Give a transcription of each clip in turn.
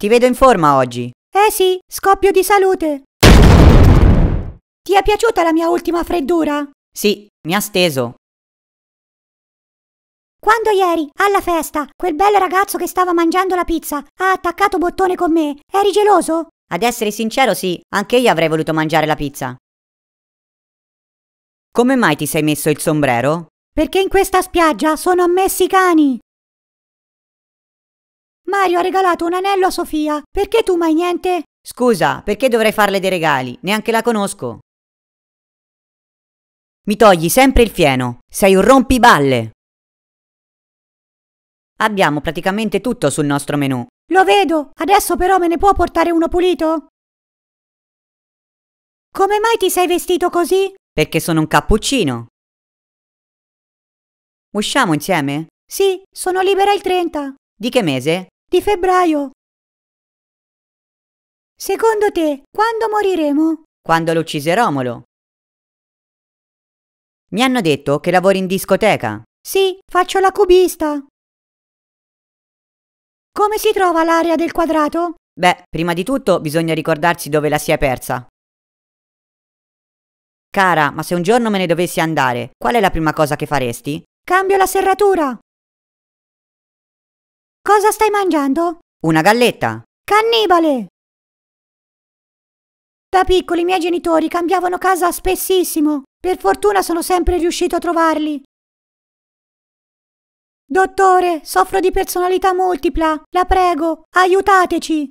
Ti vedo in forma oggi. Eh sì, scoppio di salute. Ti è piaciuta la mia ultima freddura? Sì, mi ha steso. Quando ieri, alla festa, quel bel ragazzo che stava mangiando la pizza ha attaccato bottone con me, eri geloso? Ad essere sincero, sì, anche io avrei voluto mangiare la pizza. Come mai ti sei messo il sombrero? Perché in questa spiaggia sono ammessi cani. Mario ha regalato un anello a Sofia. Perché tu mai niente? Scusa, perché dovrei farle dei regali? Neanche la conosco. Mi togli sempre il fieno. Sei un rompiballe. Abbiamo praticamente tutto sul nostro menù. Lo vedo. Adesso però me ne può portare uno pulito? Come mai ti sei vestito così? Perché sono un cappuccino. Usciamo insieme? Sì, sono libera il 30. Di che mese? di febbraio. Secondo te, quando moriremo? Quando lo uccise Romolo. Mi hanno detto che lavori in discoteca. Sì, faccio la cubista. Come si trova l'area del quadrato? Beh, prima di tutto bisogna ricordarsi dove la si è persa. Cara, ma se un giorno me ne dovessi andare, qual è la prima cosa che faresti? Cambio la serratura. Cosa stai mangiando? Una galletta. Cannibale! Da piccoli i miei genitori cambiavano casa spessissimo. Per fortuna sono sempre riuscito a trovarli. Dottore, soffro di personalità multipla. La prego, aiutateci.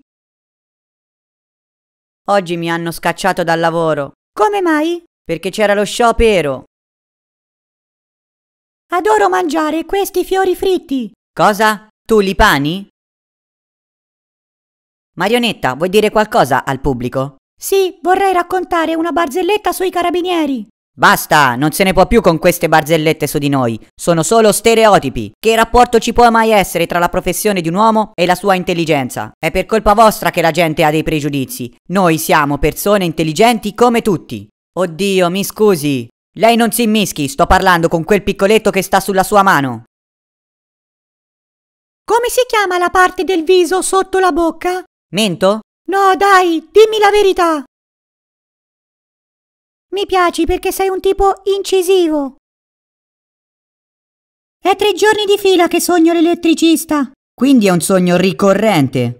Oggi mi hanno scacciato dal lavoro. Come mai? Perché c'era lo sciopero. Adoro mangiare questi fiori fritti. Cosa? Tulipani? Marionetta, vuoi dire qualcosa al pubblico? Sì, vorrei raccontare una barzelletta sui carabinieri. Basta, non se ne può più con queste barzellette su di noi. Sono solo stereotipi. Che rapporto ci può mai essere tra la professione di un uomo e la sua intelligenza? È per colpa vostra che la gente ha dei pregiudizi. Noi siamo persone intelligenti come tutti. Oddio, mi scusi. Lei non si immischi, sto parlando con quel piccoletto che sta sulla sua mano. Come si chiama la parte del viso sotto la bocca? Mento? No, dai, dimmi la verità. Mi piaci perché sei un tipo incisivo. È tre giorni di fila che sogno l'elettricista. Quindi è un sogno ricorrente.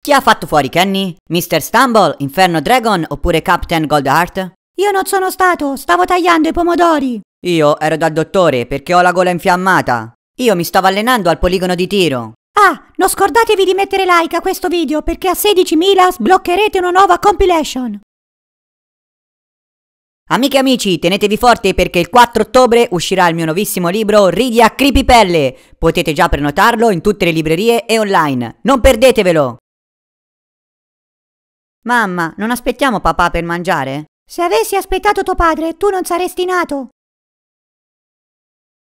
Chi ha fatto fuori Kenny? Mr. Stumble, Inferno Dragon oppure Captain Goldheart? Io non sono stato, stavo tagliando i pomodori. Io ero dal dottore perché ho la gola infiammata. Io mi stavo allenando al poligono di tiro. Ah, non scordatevi di mettere like a questo video perché a 16.000 sbloccherete una nuova compilation. Amiche e amici, tenetevi forti perché il 4 ottobre uscirà il mio nuovissimo libro Ridi a Creepypelle. Potete già prenotarlo in tutte le librerie e online. Non perdetevelo! Mamma, non aspettiamo papà per mangiare? Se avessi aspettato tuo padre, tu non saresti nato.